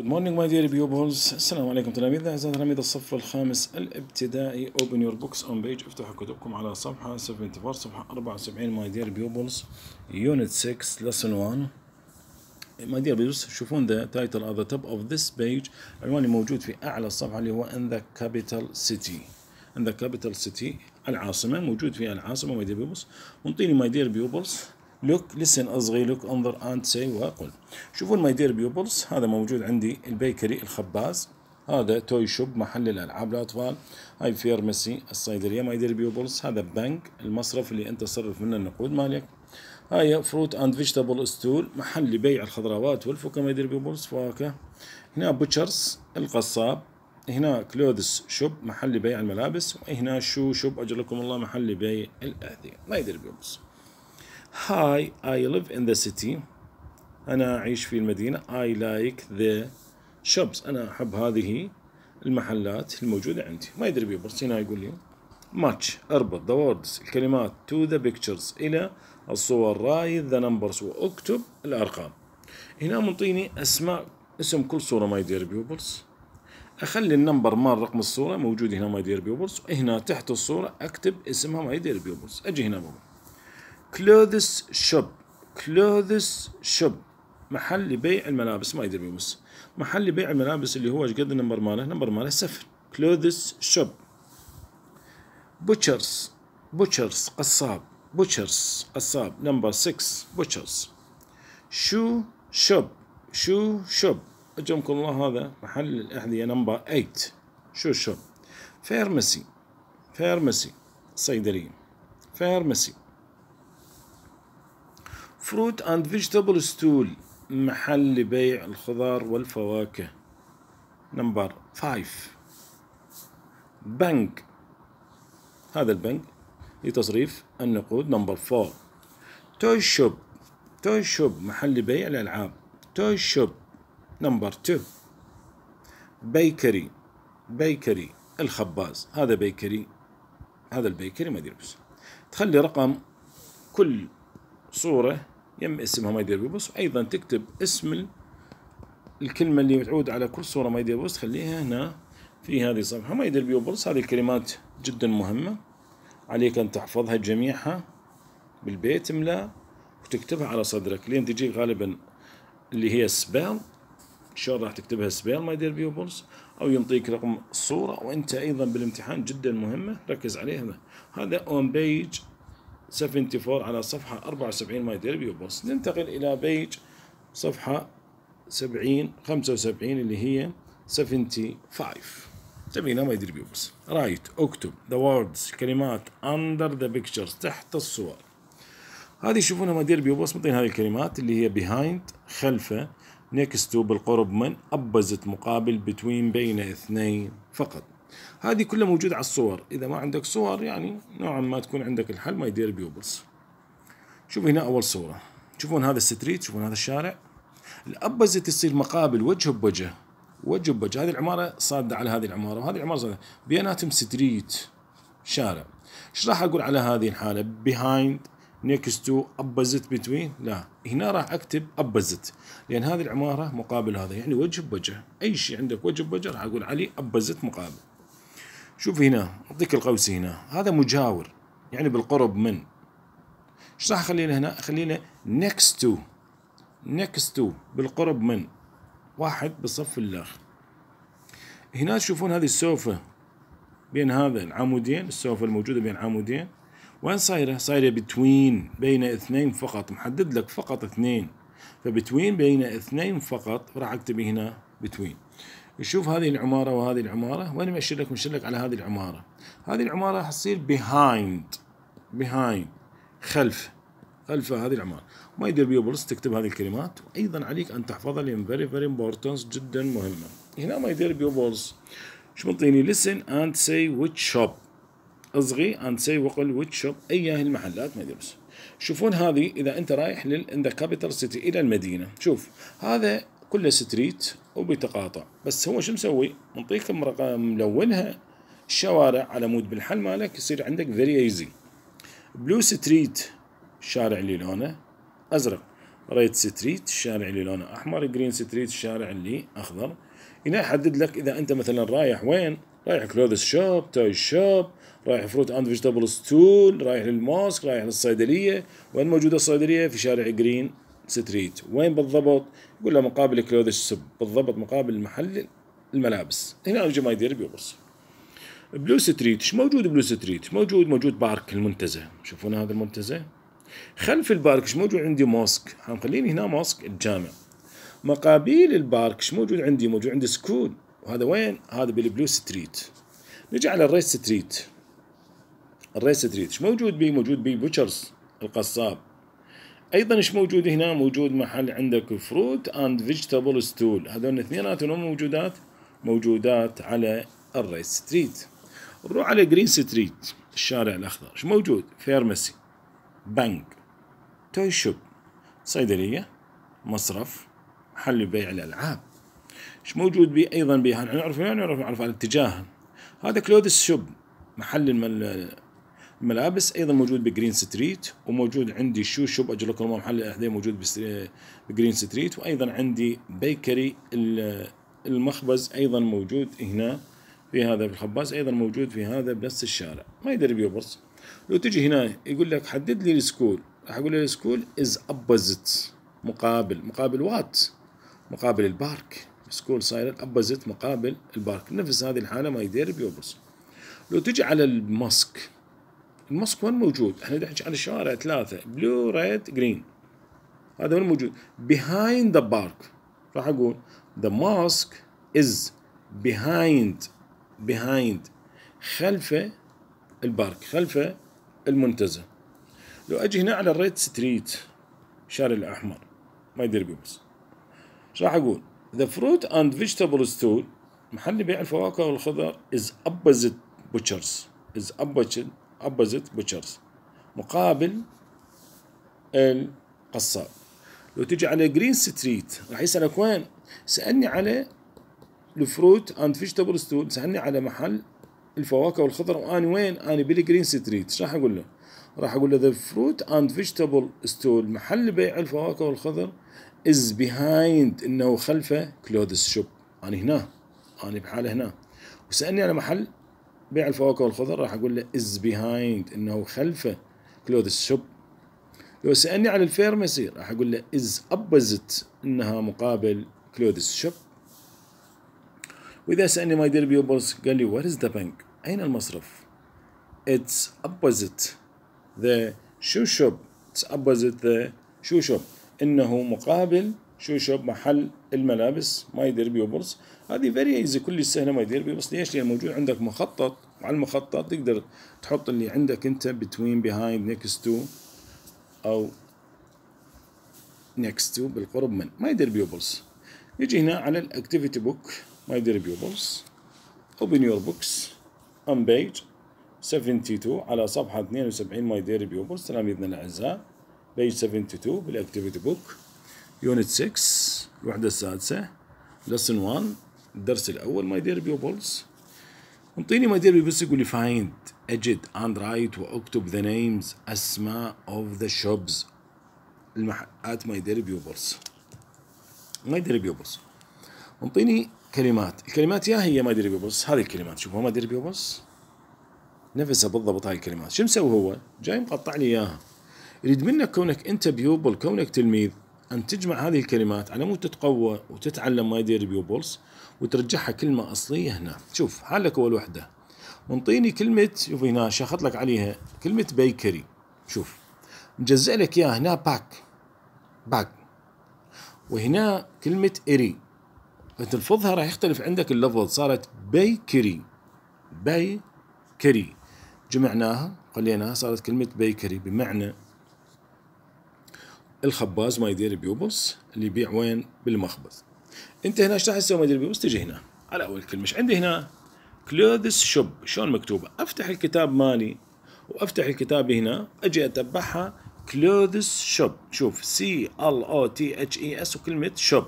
Good morning my dear pupils السلام عليكم تلاميذ أعزائي تلاميذ الصف الخامس الابتدائي open your books on page افتحوا كتبكم على صفحة 74 صفحة 74 my dear pupils unit 6 lesson 1 my dear pupils شوفون the title at the top of this page عنواني موجود في أعلى الصفحة اللي هو in the capital city in the capital city العاصمة موجود في العاصمة my dear pupils انطيني my dear pupils لوك لسن أصغي لوك انظر انت سي وقل شوفوا ماي دير بيوبلز هذا موجود عندي البيكري الخباز هذا توي شوب محل الألعاب للأطفال هاي فيرمسي الصيدلية ماي دير بيوبلز هذا بنك المصرف اللي أنت تصرف منه النقود مالك هاي فروت اند فيجيتابل ستول محل لبيع الخضروات والفواكه ماي دير بيوبلز فواكه هنا بوتشرز القصاب هنا كلودس شوب محل لبيع الملابس وهنا شو شوب اجلكم الله محل لبيع الاثير ما يدري بيوبلز هاي I live in the city أنا أعيش في المدينة I like the shops أنا أحب هذه المحلات الموجودة عندي ما يدري بيبرس هنا يقول لي ماتش اربط the words الكلمات تو ذا بيكتشرز الى الصور رايد ذا نمبرز واكتب الارقام هنا منطيني اسماء اسم كل صوره ما دير بيوبلز اخلي النمبر مال رقم الصوره موجود هنا ما يدير بيوبرز، هنا تحت الصوره اكتب اسمها ما يدير بيوبرز، اجي هنا بابا كلوذس شوب كلوذس شوب محل لبيع الملابس ما يدري بيمس محل لبيع الملابس اللي هو ايش قد النمبر ماله نمبر ماله سفر كلوذس شوب بوتشرز بوتشرز قصاب بوتشرز قصاب نمبر 6 بوتشرز شو شوب شو شوب أجمكم الله هذا محل الأحذية نمبر 8 شو شوب فيرمسي فيرمسي صيدلية فيرمسي فروت اند فيجيتابل ستول محل لبيع الخضار والفواكه نمبر 5 بنك هذا البنك لتصريف النقود نمبر 4 توي شوب توي شوب محل لبيع الألعاب توي شوب نمبر 2 بيكري بيكري الخباز هذا بيكري هذا البيكري ما ادري بس تخلي رقم كل صورة يم اسمها ماي دير بوست وايضا تكتب اسم الكلمه اللي تعود على كل صوره ماي دير بوست خليها هنا في هذه الصفحه ماي دير بوست هذه الكلمات جدا مهمه عليك ان تحفظها جميعها بالبيت املا وتكتبها على صدرك لين تجيك غالبا اللي هي سبيل شلون راح تكتبها سبيل ماي دير بوست او ينطيك رقم الصوره وانت ايضا بالامتحان جدا مهمه ركز عليها هذا اون بيج 74 على صفحة 74 ماي ديربي وبوست ننتقل إلى بيج صفحة 70 75 اللي هي 75 جميلة ماي ديربي وبوس رايت اكتب ذا ووردز كلمات اندر ذا بيكتشرز تحت الصور هذه يشوفونها ديربي وبوس مطين هذه الكلمات اللي هي بيهايند خلفه نيكست تو بالقرب من ابزت مقابل بتوين بين اثنين فقط هذه كلها موجودة على الصور إذا ما عندك صور يعني نوعا ما تكون عندك الحل ما يدير بيوبلز شوف هنا أول صورة تشوفون هذا الستريت تشوفون هذا الشارع الأبزة تصير مقابل وجه بوجه وجه بوجه هذه العمارة صادة على هذه العمارة وهذه العمارة صادة بيناتهم ستريت شارع ايش راح أقول على هذه الحالة behind next to opposite between لا هنا راح اكتب opposite لان هذه العماره مقابل هذا يعني وجه بوجه اي شيء عندك وجه بوجه راح اقول عليه opposite مقابل شوف هنا اعطيك القوس هنا هذا مجاور يعني بالقرب من ايش راح اخلينا هنا اخلينا next to next to بالقرب من واحد بصف الاخر هنا تشوفون هذه السوفة بين هذا العمودين السوفة الموجودة بين عمودين وين صايرة؟ صايرة بتوين بين اثنين فقط محدد لك فقط اثنين فبتوين بين اثنين فقط راح اكتب هنا بتوين يشوف هذه العمارة وهذه العمارة وين يمشي لك مشير لك على هذه العمارة هذه العمارة راح تصير behind behind خلف خلف هذه العمارة ما يدير بيوبلس تكتب هذه الكلمات وأيضا عليك أن تحفظها لأن very very important جدا مهمة هنا ما يدير بيوبلس شو بنطيني listen and say which shop اصغي and say وقل which shop أي المحلات ما يدير بس شوفون هذه إذا أنت رايح لل in the capital city إلى المدينة شوف هذا كله ستريت وبتقاطع بس هو شو مسوي منطيك رقم ملونها الشوارع على مود بالحل مالك يصير عندك فيري ايزي بلو ستريت الشارع اللي لونه ازرق ريد ستريت الشارع اللي لونه احمر جرين ستريت الشارع اللي اخضر هنا يحدد لك اذا انت مثلا رايح وين رايح كلوذس شوب توي شوب رايح فروت اند فيجيتابل ستول رايح للماسك رايح للصيدليه وين موجوده الصيدليه في شارع جرين ستريت وين بالضبط يقول له مقابل كلوذ سب بالضبط مقابل محل الملابس هنا يدير بيبرص بلو ستريت ايش موجود بلو ستريت موجود موجود بارك المنتزه شوفون هذا المنتزه خلف البارك ايش موجود عندي موسك خليني هنا موسك الجامع مقابيل البارك ايش موجود عندي موجود عندي سكول وهذا وين هذا بالبلو ستريت نجي على الريس ستريت الريس ستريت ايش موجود بي موجود بي بوتشرز القصاب ايضا ايش موجود هنا موجود محل عندك فروت اند فيجيتابل ستول هذول اثنيناتهم موجودات موجودات على الريس ستريت نروح على جرين ستريت الشارع الاخضر ايش موجود فيرمسي، بنك توي شوب صيدليه مصرف محل بيع الالعاب ايش موجود بي ايضا بها نعرف نعرف نعرف على الاتجاه هذا كلودس شوب محل الملابس ايضا موجود بجرين ستريت وموجود عندي شو شوب اجل لكم محل الاحذيه موجود بجرين ستريت آه، وايضا عندي بيكري المخبز ايضا موجود هنا في هذا الخباز ايضا موجود في هذا بنفس الشارع ما يدري بيبرز لو تجي هنا يقول لك حدد لي السكول راح اقول له السكول از ابوزيت مقابل مقابل وات مقابل البارك سكول صاير ابوزيت مقابل البارك نفس هذه الحاله ما يدير بيوبرز لو تجي على الماسك الماسك وين موجود؟ احنا نحكي عن الشوارع ثلاثه بلو ريد جرين هذا وين موجود؟ بيهايند ذا بارك راح اقول ذا ماسك از بيهايند بيهايند خلف البارك خلف المنتزه لو اجي هنا على الريد ستريت الشارع الاحمر ما يدري بي بس راح اقول ذا فروت اند فيجيتابل ستول محل بيع الفواكه والخضر از ابوزيت بوتشرز از ابوزيت أبوزيت بوتشرز مقابل القصاب لو تجي على جرين ستريت راح يسألك وين سألني على الفروت اند فيجيتابل ستول سألني على محل الفواكه والخضر وأني وين أنا بالجرين ستريت ايش راح أقول له راح أقول له ذا فروت اند فيجيتابل ستول محل بيع الفواكه والخضر از بيهايند انه خلفه كلوذ شوب انا هنا انا بحاله هنا وسالني على محل بيع الفواكه والخضر راح اقول له از بيهايند انه خلفه كلوث شوب لو سالني على الفيرمسي راح اقول له از ابوزيت انها مقابل كلوث شوب واذا سالني ماي دير بيوبرز قال لي وير از ذا بنك اين المصرف اتس ابوزيت ذا شو شوب اتس ابوزيت ذا شو شوب انه مقابل شو شوب محل الملابس ماي دير بيوبرز هذه فيري ايزي كل سهله ماي دير بيوبرز ليش؟ لان موجود عندك مخطط على المخطط تقدر تحط اللي عندك انت between behind next to او next to بالقرب من ما يدير بيوبلز يجي هنا على الاكتيفيتي بوك ما يدير بيوبلز open your books on page 72 على صفحة 72 ماي ديري بيوبلز تلاميذنا الأعزاء page 72 بالأكتيفيتي بوك يونت 6 الوحدة السادسة لسن 1 الدرس الأول ماي ديري بيوبلز انطيني ما يدير بس يقول لي فايند اجد اند رايت واكتب ذا نيمز اسماء اوف ذا شوبز المحلات ما يدير بيوبرز ما يدير بيوبرز انطيني كلمات الكلمات يا هي ما يدري بيوبرز هذه الكلمات شوفوا ما يدري بيوبرز نفسها بالضبط هاي الكلمات شو مسوي هو جاي مقطع لي اياها يريد منك كونك انت بيوبل كونك تلميذ أن تجمع هذه الكلمات على مود تتقوى وتتعلم ماي دير بيوبلز وترجعها كلمة أصلية هنا شوف حالك أول وحدة منطيني كلمة شوف هنا شخط لك عليها كلمة بيكري شوف مجزئ لك إياها هنا باك باك وهنا كلمة إري فتلفظها راح يختلف عندك اللفظ صارت بيكري بيكري جمعناها خليناها صارت كلمة بيكري بمعنى الخباز ما يدير بيوبس اللي يبيع وين بالمخبز انت هنا ايش راح تسوي ما يدير بيوبس تجي هنا على اول كلمه ايش عندي هنا كلوذس شوب شلون مكتوبه افتح الكتاب مالي وافتح الكتاب هنا اجي اتبعها كلوذس شوب شوف سي ال او تي اتش اي اس وكلمه شوب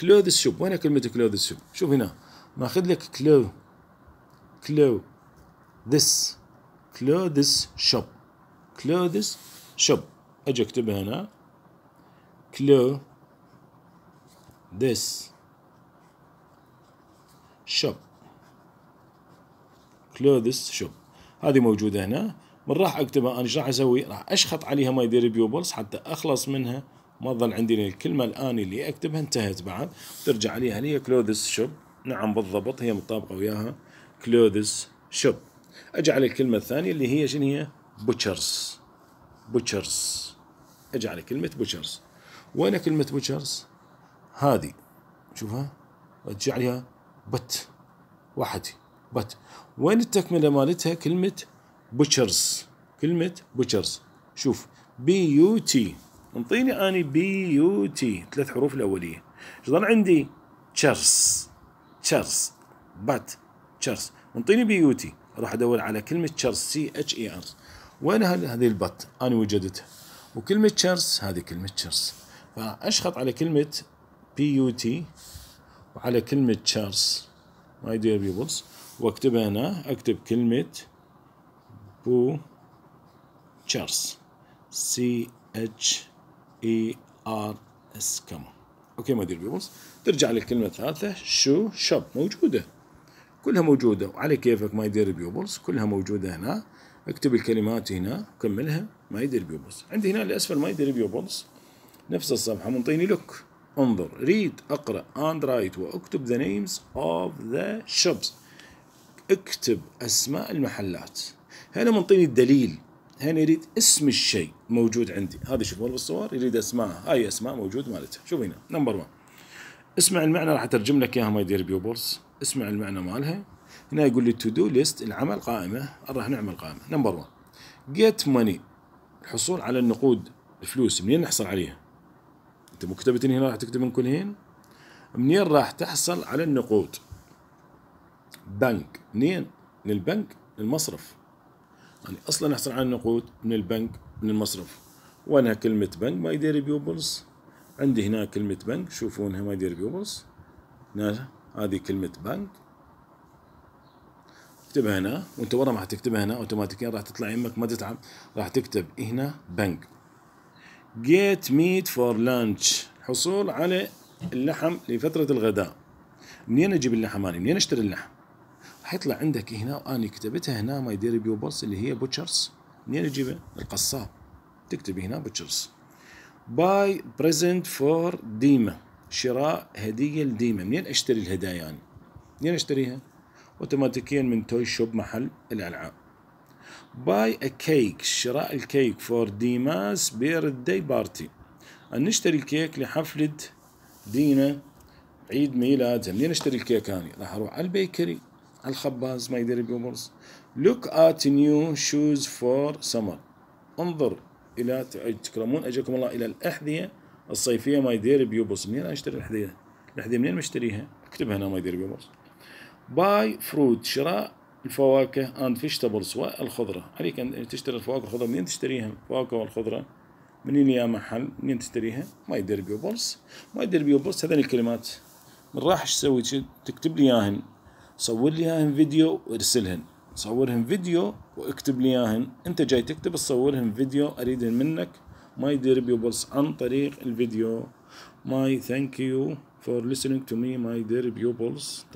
كلوذس شوب وين كلمه كلوذس شوب شوف هنا ماخذ لك كلو كلو ذس كلوذس شوب كلوذس شوب اجي اكتبها هنا close this shop close this shop هذه موجودة هنا من راح اكتبها انا ايش راح اسوي راح اشخط عليها ماي ديريبيوبلز حتى اخلص منها ما ظل عندي الكلمة الان اللي اكتبها انتهت بعد ترجع عليها هي كلوذس شوب نعم بالضبط هي مطابقة وياها كلوذس شوب اجعل الكلمة الثانية اللي هي شنو هي بوتشرز بوتشرز اجعل كلمة بوتشرز وين كلمة بوتشرز؟ هذه شوفها رجع لها بت واحد بت وين التكملة مالتها كلمة بوتشرز كلمة بوتشرز شوف بي يو تي انطيني اني بي يو تي ثلاث حروف الاولية ايش عندي تشرز تشرز بات تشرز انطيني بي يو تي راح ادور على كلمة تشرز سي اتش اي ار وين هذه البت؟ انا وجدتها وكلمة تشرز هذه كلمة تشرز فأشخط على كلمة بي يو تي وعلى كلمة تشارلز ماي دير بيبلز واكتبها هنا اكتب كلمة بو تشارلز سي اتش اي ار اس كمان اوكي ماي دير بيبلز ترجع للكلمة الثالثة شو شوب موجودة كلها موجودة وعلى كيفك ماي دير بيبلز كلها موجودة هنا اكتب الكلمات هنا وكملها ماي دير بيبلز عندي هنا لأسفل ماي دير بيبلز نفس الصفحة منطيني لوك انظر ريد اقرأ اند رايت واكتب ذا نيمز اوف ذا شوبس اكتب اسماء المحلات هنا منطيني الدليل هنا يريد اسم الشيء موجود عندي هذا شوفوا بالصور يريد اسماء هاي اسماء موجود مالتها شوف هنا نمبر 1 اسمع المعنى راح اترجم لك اياها ماي دير بيوبرز اسمع المعنى مالها هنا يقول لي تو دو ليست العمل قائمه راح نعمل قائمه نمبر 1 جيت ماني الحصول على النقود الفلوس منين نحصل عليها انت مو هنا راح تكتب كل هين منين راح تحصل على النقود بنك منين من البنك المصرف يعني اصلا احصل على النقود من البنك من المصرف وانا كلمه بنك ما يدير بيوبلز عندي هنا كلمه بنك شوفونها ما يدير بيوبلز هذه كلمه بنك اكتبها هنا وانت ورا ما راح تكتبها هنا اوتوماتيكيا راح تطلع يمك ما تتعب راح تكتب هنا بنك get meat for lunch حصول على اللحم لفترة الغداء منين اجيب اللحم انا؟ منين اشتري اللحم؟ حيطلع عندك هنا انا كتبتها هنا ماي ديري بيوبلز اللي هي بوتشرز منين اجيبها؟ القصاب تكتب هنا بوتشرز باي بريزنت فور ديما شراء هدية لديما منين اشتري الهدايا انا؟ يعني؟ منين اشتريها؟ اوتوماتيكيا من توي شوب محل الالعاب باي ا كيك شراء الكيك فور ديماس بيرث داي بارتي أن نشتري الكيك لحفلة دينا عيد ميلادها منين اشتري الكيك هاني راح اروح على البيكري على الخباز ما يدري بيومرز لوك ات نيو شوز فور سمر انظر الى تكرمون اجاكم الله الى الاحذيه الصيفيه ما يدير بيوبرز منين اشتري الاحذيه الاحذيه منين مشتريها اكتبها هنا ما يدير بيوبرز باي فروت شراء الفواكه اند فيجيتابلز والخضرة عليك أن تشتري الفواكه والخضرة منين تشتريها الفواكه والخضرة منين يا محل منين تشتريها ما يدير بيوبلز ما يدير بيوبلز هذين الكلمات من راح تسوي تكتب لي اياهن صور لي اياهن فيديو وارسلهن صورهم فيديو واكتب لي اياهن انت جاي تكتب تصورهم فيديو اريدهن منك ما يدير بيوبلز عن طريق الفيديو ماي ثانك يو فور listening تو مي ماي دير بيوبلز